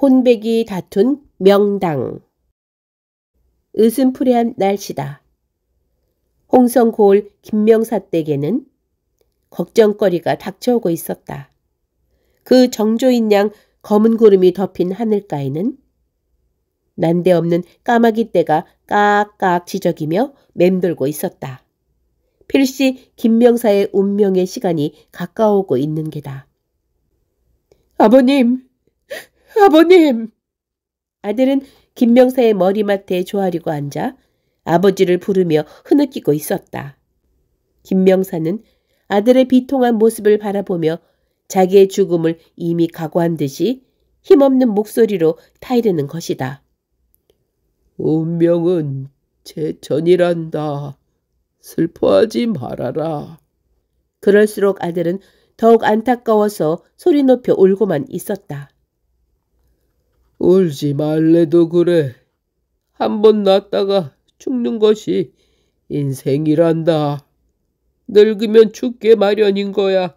혼백이 다툰 명당 으슴푸레한 날씨다. 홍성골 김명사 댁에는 걱정거리가 닥쳐오고 있었다. 그 정조인 양 검은 구름이 덮인 하늘가에는 난데없는 까마귀 떼가 깍깍 지적이며 맴돌고 있었다. 필시 김명사의 운명의 시간이 가까워오고 있는 게다. 아버님! 아버님! 아들은 김명사의 머리맡에 조아리고 앉아 아버지를 부르며 흐느끼고 있었다. 김명사는 아들의 비통한 모습을 바라보며 자기의 죽음을 이미 각오한 듯이 힘없는 목소리로 타이르는 것이다. 운명은 제 전이란다. 슬퍼하지 말아라. 그럴수록 아들은 더욱 안타까워서 소리 높여 울고만 있었다. 울지 말래도 그래. 한 번 낳다가 죽는 것이 인생이란다. 늙으면 죽게 마련인 거야.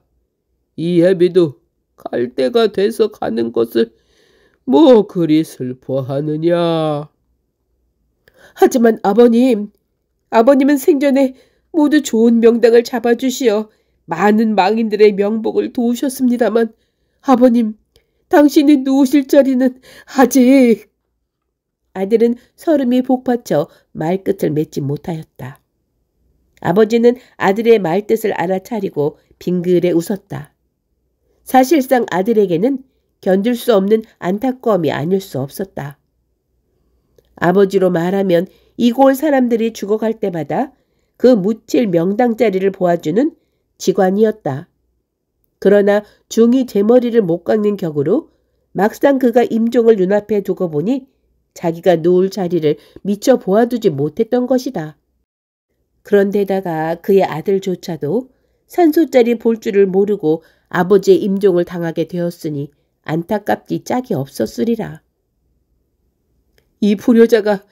이애비도 갈 때가 돼서 가는 것을 뭐 그리 슬퍼하느냐. 하지만 아버님, 아버님은 생전에 모두 좋은 명당을 잡아주시어 많은 망인들의 명복을 도우셨습니다만 아버님, 당신이 누우실 자리는 아직... 아들은 서름이 복받쳐 말끝을 맺지 못하였다. 아버지는 아들의 말뜻을 알아차리고 빙그레 웃었다. 사실상 아들에게는 견딜 수 없는 안타까움이 아닐 수 없었다. 아버지로 말하면 이골 사람들이 죽어갈 때마다 그 묻힐 명당자리를 보아주는 직관이었다 그러나 중이 제 머리를 못 깎는 격으로 막상 그가 임종을 눈앞에 두고 보니 자기가 누울 자리를 미처 보아두지 못했던 것이다. 그런데다가 그의 아들조차도 산소자리볼 줄을 모르고 아버지의 임종을 당하게 되었으니 안타깝기 짝이 없었으리라. 이 불효자가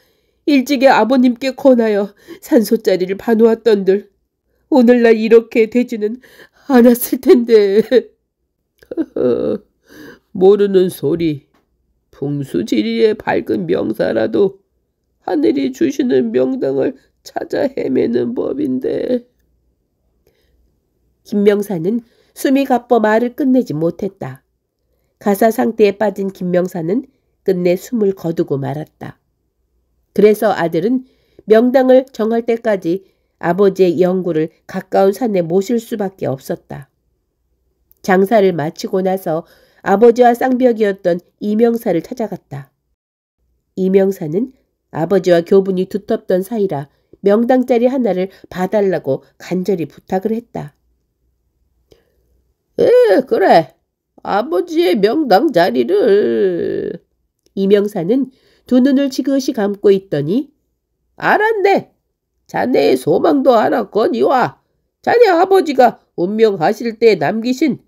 일찍에 아버님께 권하여 산소자리를 반놓았던들 오늘날 이렇게 되지는 않았을 텐데. 모르는 소리. 풍수지리의 밝은 명사라도 하늘이 주시는 명당을 찾아 헤매는 법인데. 김명사는 숨이 가빠 말을 끝내지 못했다. 가사 상태에 빠진 김명사는 끝내 숨을 거두고 말았다. 그래서 아들은 명당을 정할 때까지 아버지의 영구를 가까운 산에 모실 수밖에 없었다. 장사를 마치고 나서 아버지와 쌍벽이었던 이명사를 찾아갔다. 이명사는 아버지와 교분이 두텁던 사이라 명당자리 하나를 봐달라고 간절히 부탁을 했다. 에 그래 아버지의 명당 자리를 이명사는 두 눈을 지그시 감고 있더니 알았네. 자네의 소망도 알았거니와 자네 아버지가 운명하실 때 남기신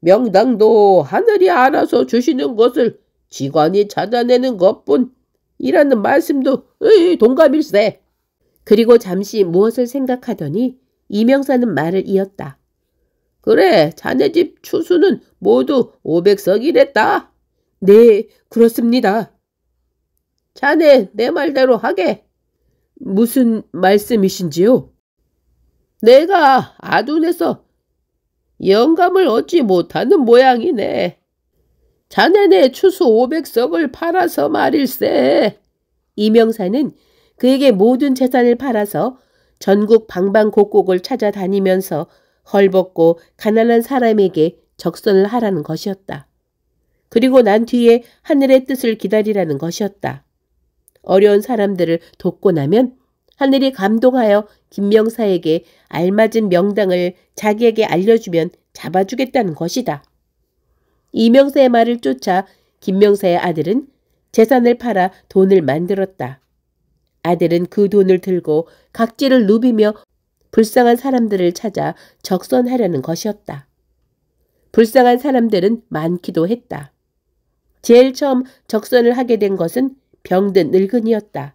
명당도 하늘이 알아서 주시는 것을 직원이 찾아내는 것뿐 이라는 말씀도 으이, 동감일세. 그리고 잠시 무엇을 생각하더니 이명사는 말을 이었다. 그래, 자네 집 추수는 모두 오백석이랬다 네, 그렇습니다. 자네, 내 말대로 하게. 무슨 말씀이신지요? 내가 아둔에서 영감을 얻지 못하는 모양이네. 자네네 추수 500석을 팔아서 말일세. 이명사는 그에게 모든 재산을 팔아서 전국 방방곡곡을 찾아다니면서 헐벗고 가난한 사람에게 적선을 하라는 것이었다. 그리고 난 뒤에 하늘의 뜻을 기다리라는 것이었다. 어려운 사람들을 돕고 나면 하늘이 감동하여 김명사에게 알맞은 명당을 자기에게 알려주면 잡아주겠다는 것이다. 이명사의 말을 쫓아 김명사의 아들은 재산을 팔아 돈을 만들었다. 아들은 그 돈을 들고 각지를 누비며 불쌍한 사람들을 찾아 적선하려는 것이었다. 불쌍한 사람들은 많기도 했다. 제일 처음 적선을 하게 된 것은 병든 늙은이였다.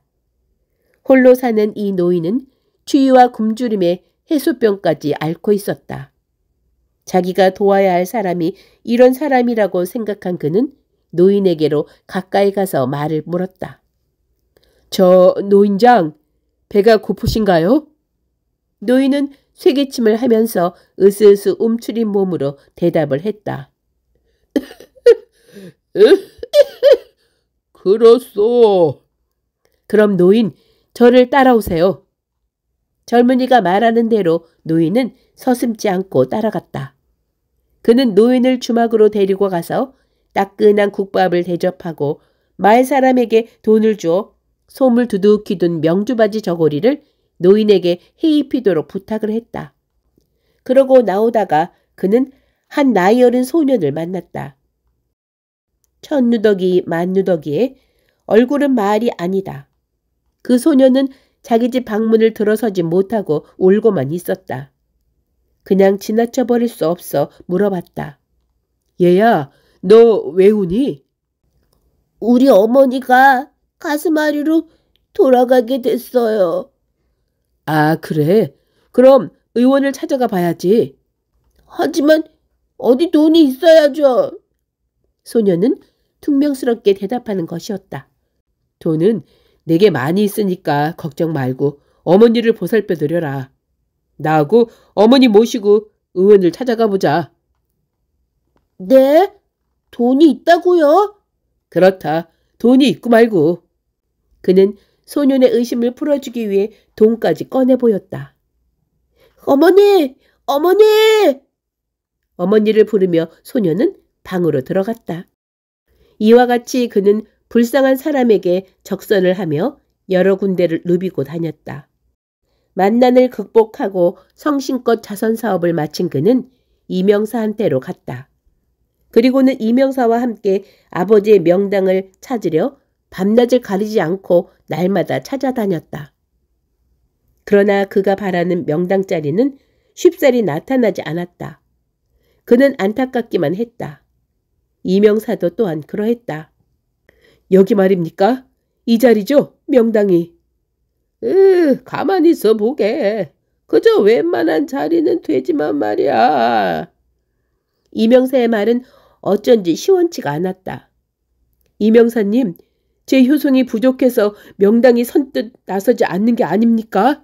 홀로 사는 이 노인은 추위와 굶주림에 해소병까지 앓고 있었다. 자기가 도와야 할 사람이 이런 사람이라고 생각한 그는 노인에게로 가까이 가서 말을 물었다. 저 노인장, 배가 고프신가요? 노인은 쇠기침을 하면서 으스으스 움츠린 몸으로 대답을 했다. 그렇소. 그럼 노인 저를 따라오세요. 젊은이가 말하는 대로 노인은 서슴지 않고 따라갔다. 그는 노인을 주막으로 데리고 가서 따끈한 국밥을 대접하고 마을 사람에게 돈을 주어 솜을 두둑히 둔 명주바지 저고리를 노인에게 해입히도록 부탁을 했다. 그러고 나오다가 그는 한 나이 어린 소년을 만났다. 천누더기 만누더기에 얼굴은 말이 아니다. 그 소녀는 자기 집 방문을 들어서지 못하고 울고만 있었다. 그냥 지나쳐버릴 수 없어 물어봤다. 얘야, 너 왜 우니? 우리 어머니가 가슴앓이로 돌아가게 됐어요. 아, 그래? 그럼 의원을 찾아가 봐야지. 하지만 어디 돈이 있어야죠. 소녀는 퉁명스럽게 대답하는 것이었다. 돈은 내게 많이 있으니까 걱정 말고 어머니를 보살펴 드려라. 나하고 어머니 모시고 의원을 찾아가 보자. 네? 돈이 있다고요? 그렇다. 돈이 있고 말고. 그는 소년의 의심을 풀어주기 위해 돈까지 꺼내 보였다. 어머니! 어머니! 어머니를 부르며 소년은 방으로 들어갔다. 이와 같이 그는 불쌍한 사람에게 적선을 하며 여러 군데를 누비고 다녔다. 만난을 극복하고 성신껏 자선 사업을 마친 그는 이명사한테로 갔다. 그리고는 이명사와 함께 아버지의 명당을 찾으려 밤낮을 가리지 않고 날마다 찾아다녔다. 그러나 그가 바라는 명당 자리는 쉽사리 나타나지 않았다. 그는 안타깝기만 했다. 이명사도 또한 그러했다. 여기 말입니까? 이 자리죠? 명당이. 으, 가만히 있어 보게. 그저 웬만한 자리는 되지만 말이야. 이명사의 말은 어쩐지 시원치가 않았다. 이명사님, 제 효성이 부족해서 명당이 선뜻 나서지 않는 게 아닙니까?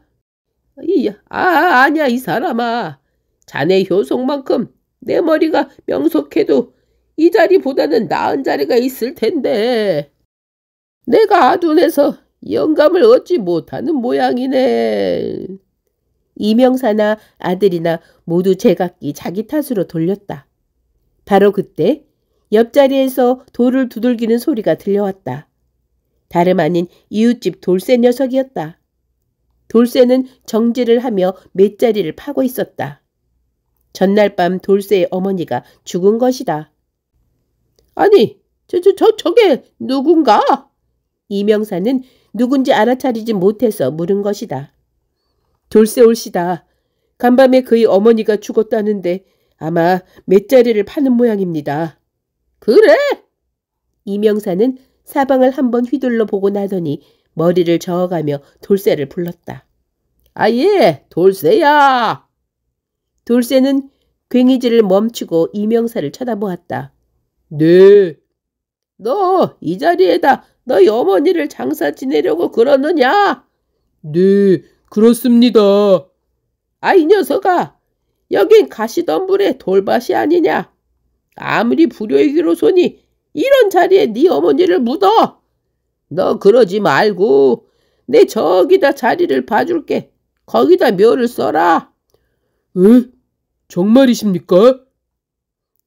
이, 아, 아니야, 이 사람아. 자네 효성만큼 내 머리가 명석해도 이 자리보다는 나은 자리가 있을 텐데 내가 아둔해서 영감을 얻지 못하는 모양이네. 이명사나 아들이나 모두 제각기 자기 탓으로 돌렸다. 바로 그때 옆자리에서 돌을 두들기는 소리가 들려왔다. 다름 아닌 이웃집 돌쇠 녀석이었다. 돌쇠는 정지를 하며 맷자리를 파고 있었다. 전날 밤 돌쇠의 어머니가 죽은 것이다. 아니, 저, 저, 저, 저게 누군가? 이명사는 누군지 알아차리지 못해서 물은 것이다. 돌쇠올시다. 간밤에 그의 어머니가 죽었다는데 아마 몇자리를 파는 모양입니다. 그래? 이명사는 사방을 한번 휘둘러 보고 나더니 머리를 저어가며 돌쇠를 불렀다. 아예 돌쇠야! 돌쇠는 괭이질을 멈추고 이명사를 쳐다보았다. 네. 너 이 자리에다 너희 어머니를 장사 지내려고 그러느냐? 네, 그렇습니다. 아, 이 녀석아. 여긴 가시덤불의 돌밭이 아니냐? 아무리 불효이기로소니 이런 자리에 네 어머니를 묻어. 너 그러지 말고 내 저기다 자리를 봐줄게. 거기다 묘를 써라. 에? 정말이십니까?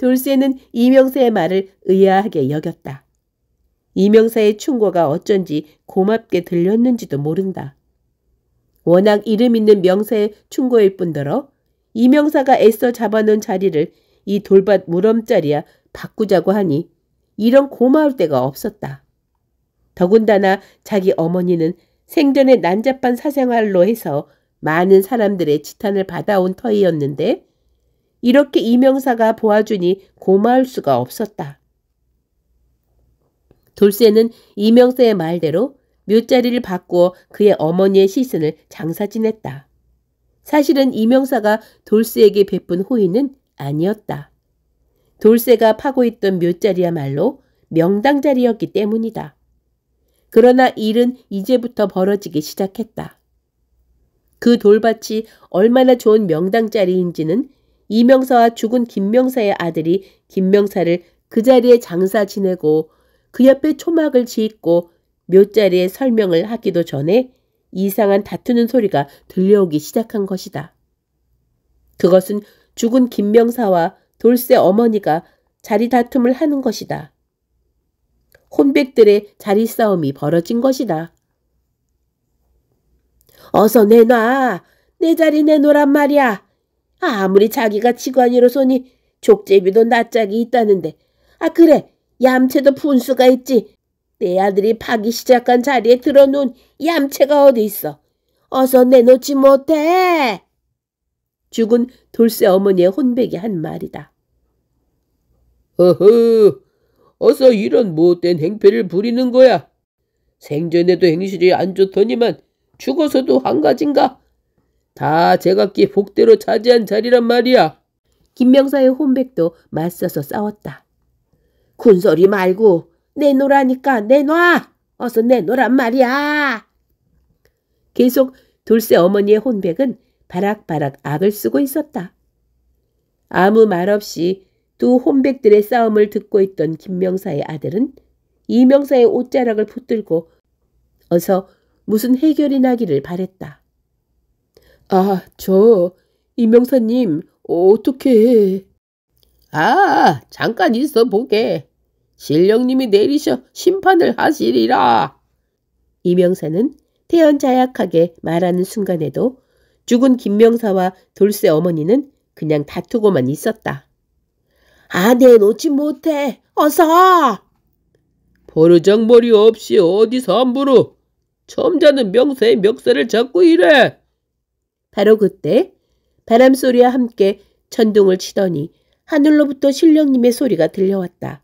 돌쇠는 이명사의 말을 의아하게 여겼다. 이명사의 충고가 어쩐지 고맙게 들렸는지도 모른다. 워낙 이름 있는 명사의 충고일 뿐더러 이명사가 애써 잡아놓은 자리를 이 돌밭 무럼자리야 바꾸자고 하니 이런 고마울 데가 없었다. 더군다나 자기 어머니는 생전에 난잡한 사생활로 해서 많은 사람들의 지탄을 받아온 터이었는데 이렇게 이명사가 보아주니 고마울 수가 없었다. 돌쇠는 이명사의 말대로 묘자리를 바꾸어 그의 어머니의 시신을 장사 지냈다. 사실은 이명사가 돌쇠에게 베푼 호의는 아니었다. 돌쇠가 파고 있던 묘자리야말로 명당 자리였기 때문이다. 그러나 일은 이제부터 벌어지기 시작했다. 그 돌밭이 얼마나 좋은 명당 자리인지는 이명사와 죽은 김명사의 아들이 김명사를 그 자리에 장사 지내고 그 옆에 초막을 짓고 묘자리에 설명을 하기도 전에 이상한 다투는 소리가 들려오기 시작한 것이다. 그것은 죽은 김명사와 돌쇠 어머니가 자리 다툼을 하는 것이다. 혼백들의 자리 싸움이 벌어진 것이다. 어서 내놔! 내 자리 내놓란 말이야! 아무리 자기가 직원이로서니 족제비도 낯짝이 있다는데 아 그래 얌체도 분수가 있지 내 아들이 파기 시작한 자리에 들어놓은 얌체가 어디 있어 어서 내놓지 못해 죽은 돌쇠 어머니의 혼백이 한 말이다 어허 어서 이런 못된 행패를 부리는 거야 생전에도 행실이 안 좋더니만 죽어서도 한 가지인가 다 제각기 복대로 차지한 자리란 말이야. 김명사의 혼백도 맞서서 싸웠다. 군소리 말고 내놓으라니까 내놔. 어서 내놓란 말이야. 계속 돌쇠 어머니의 혼백은 바락바락 악을 쓰고 있었다. 아무 말 없이 두 혼백들의 싸움을 듣고 있던 김명사의 아들은 이명사의 옷자락을 붙들고 어서 무슨 해결이 나기를 바랬다. 아, 저, 이명사님, 어떻게 아, 잠깐 있어 보게. 신령님이 내리셔 심판을 하시리라. 이명사는 태연자약하게 말하는 순간에도 죽은 김명사와 돌쇠 어머니는 그냥 다투고만 있었다. 아, 내놓지 네, 못해. 어서! 버르장머리 없이 어디서 함부로. 첨자는 명사의 멱살을 잡고 이래. 바로 그때 바람소리와 함께 천둥을 치더니 하늘로부터 신령님의 소리가 들려왔다.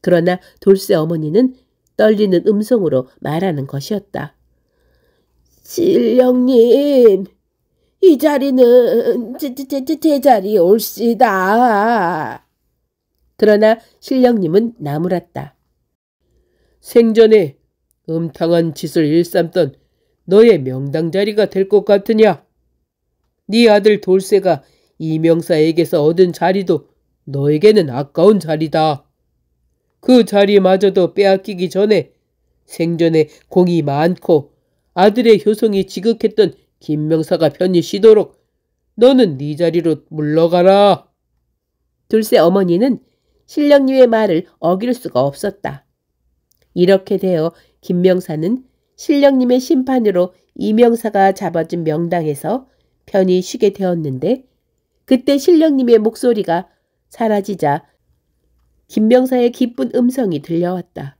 그러나 돌쇠 어머니는 떨리는 음성으로 말하는 것이었다. 신령님, 이 자리는 제, 제, 제, 제 자리 올시다. 그러나 신령님은 나무랐다. 생전에 음탕한 짓을 일삼던 너의 명당 자리가 될 것 같으냐? 네 아들 돌쇠가 이명사에게서 얻은 자리도 너에게는 아까운 자리다. 그 자리마저도 빼앗기기 전에 생전에 공이 많고 아들의 효성이 지극했던 김명사가 편히 쉬도록 너는 네 자리로 물러가라. 돌쇠 어머니는 신령님의 말을 어길 수가 없었다. 이렇게 되어 김명사는 신령님의 심판으로 이명사가 잡아준 명당에서 편히 쉬게 되었는데 그때 신령님의 목소리가 사라지자 김명사의 기쁜 음성이 들려왔다.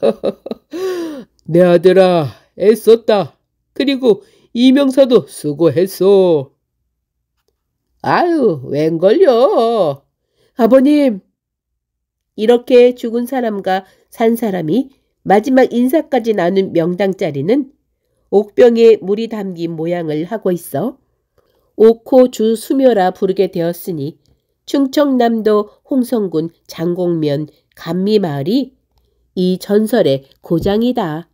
내 아들아 애썼다. 그리고 이명사도 수고했소. 아유 웬걸요. 아버님. 이렇게 죽은 사람과 산 사람이 마지막 인사까지 나눈 명당 자리는 옥병에 물이 담긴 모양을 하고 있어 오코 주 수묘라 부르게 되었으니 충청남도 홍성군 장곡면 감미마을이 이 전설의 고장이다.